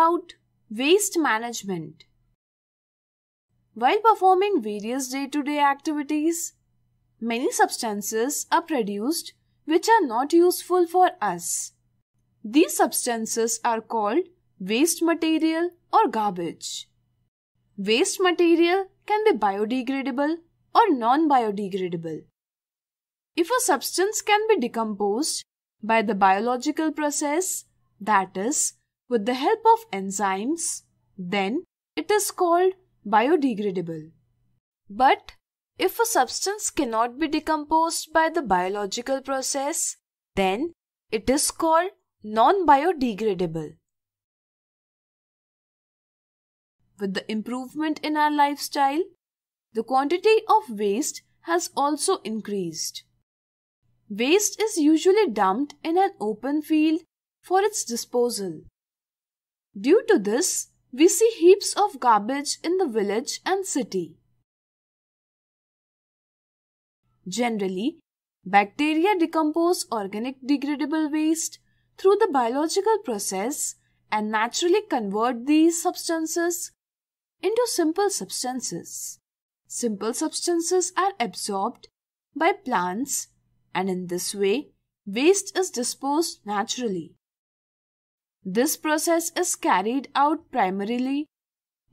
about waste management? While performing various day to day activities, many substances are produced which are not useful for us. These substances are called waste material or garbage. Waste material can be biodegradable or non biodegradable. If a substance can be decomposed by the biological process, that is, with the help of enzymes, then it is called biodegradable. But if a substance cannot be decomposed by the biological process, then it is called non-biodegradable. With the improvement in our lifestyle, the quantity of waste has also increased. Waste is usually dumped in an open field for its disposal. Due to this, we see heaps of garbage in the village and city. Generally, bacteria decompose organic degradable waste through the biological process and naturally convert these substances into simple substances. Simple substances are absorbed by plants and in this way, waste is disposed naturally. This process is carried out primarily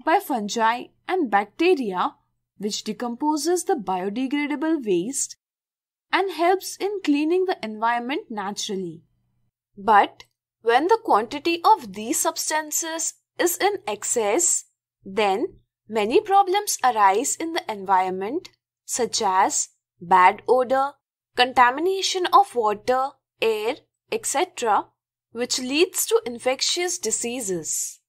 by fungi and bacteria which decomposes the biodegradable waste and helps in cleaning the environment naturally. But when the quantity of these substances is in excess, then many problems arise in the environment such as bad odor, contamination of water, air, etc which leads to infectious diseases.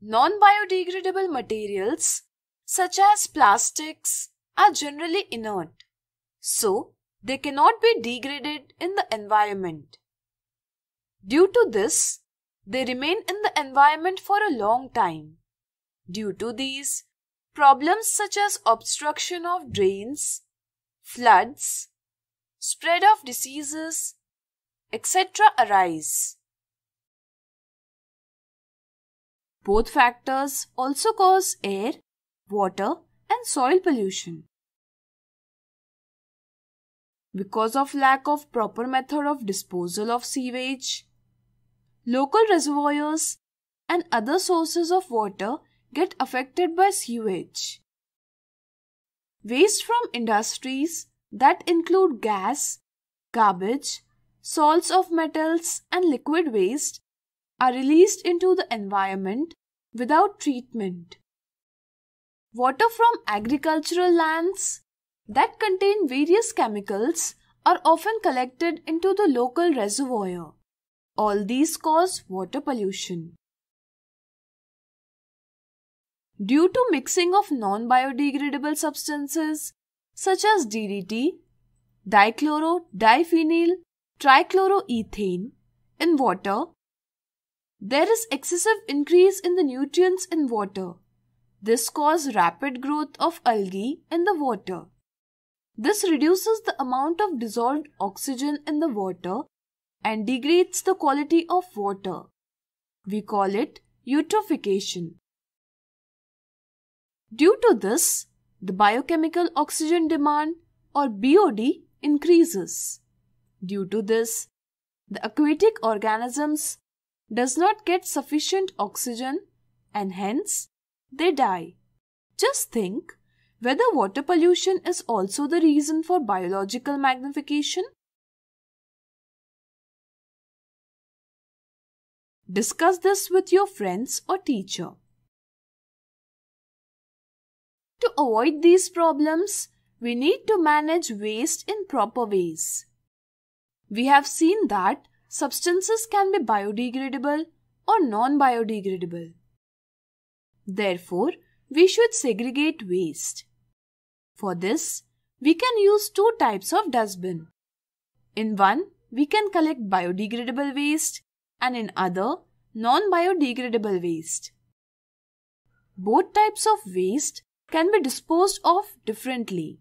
Non-biodegradable materials such as plastics are generally inert, so they cannot be degraded in the environment. Due to this, they remain in the environment for a long time. Due to these, problems such as obstruction of drains, floods, spread of diseases etc. arise. Both factors also cause air, water and soil pollution. Because of lack of proper method of disposal of sewage, local reservoirs and other sources of water get affected by sewage. Waste from industries that include gas, garbage salts of metals and liquid waste are released into the environment without treatment. Water from agricultural lands that contain various chemicals are often collected into the local reservoir. All these cause water pollution. Due to mixing of non-biodegradable substances such as DDT, dichloro, diphenyl trichloroethane in water, there is excessive increase in the nutrients in water. This causes rapid growth of algae in the water. This reduces the amount of dissolved oxygen in the water and degrades the quality of water. We call it eutrophication. Due to this, the biochemical oxygen demand or BOD increases. Due to this, the aquatic organisms does not get sufficient oxygen and hence they die. Just think whether water pollution is also the reason for biological magnification. Discuss this with your friends or teacher. To avoid these problems, we need to manage waste in proper ways. We have seen that substances can be biodegradable or non-biodegradable. Therefore, we should segregate waste. For this, we can use two types of dustbin. In one, we can collect biodegradable waste and in other, non-biodegradable waste. Both types of waste can be disposed of differently.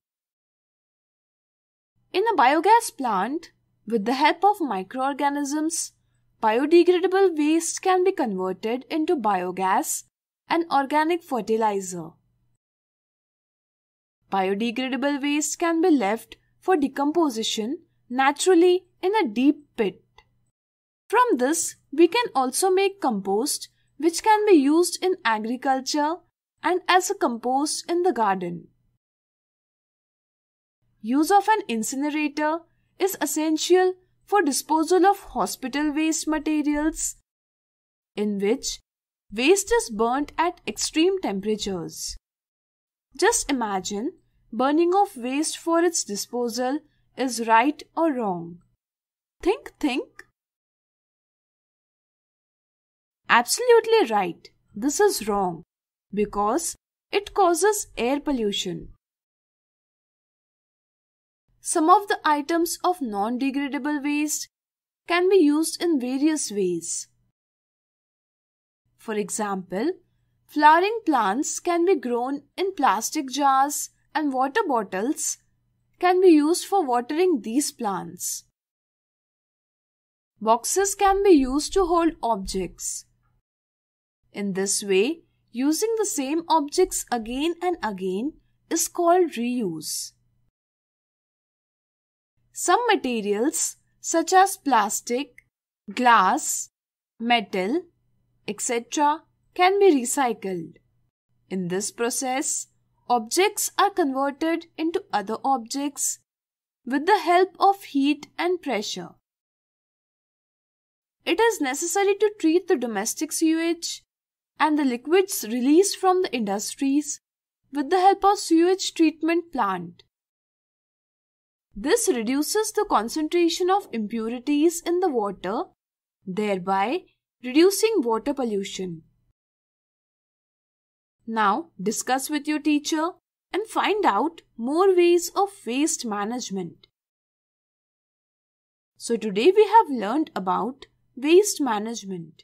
In a biogas plant, with the help of microorganisms, biodegradable waste can be converted into biogas and organic fertilizer. Biodegradable waste can be left for decomposition naturally in a deep pit. From this, we can also make compost which can be used in agriculture and as a compost in the garden. Use of an incinerator is essential for disposal of hospital waste materials in which waste is burnt at extreme temperatures. Just imagine burning of waste for its disposal is right or wrong. Think, think. Absolutely right. This is wrong because it causes air pollution. Some of the items of non-degradable waste can be used in various ways. For example, flowering plants can be grown in plastic jars and water bottles can be used for watering these plants. Boxes can be used to hold objects. In this way, using the same objects again and again is called reuse. Some materials such as plastic, glass, metal, etc. can be recycled. In this process, objects are converted into other objects with the help of heat and pressure. It is necessary to treat the domestic sewage and the liquids released from the industries with the help of sewage treatment plant. This reduces the concentration of impurities in the water, thereby reducing water pollution. Now discuss with your teacher and find out more ways of waste management. So today we have learned about waste management.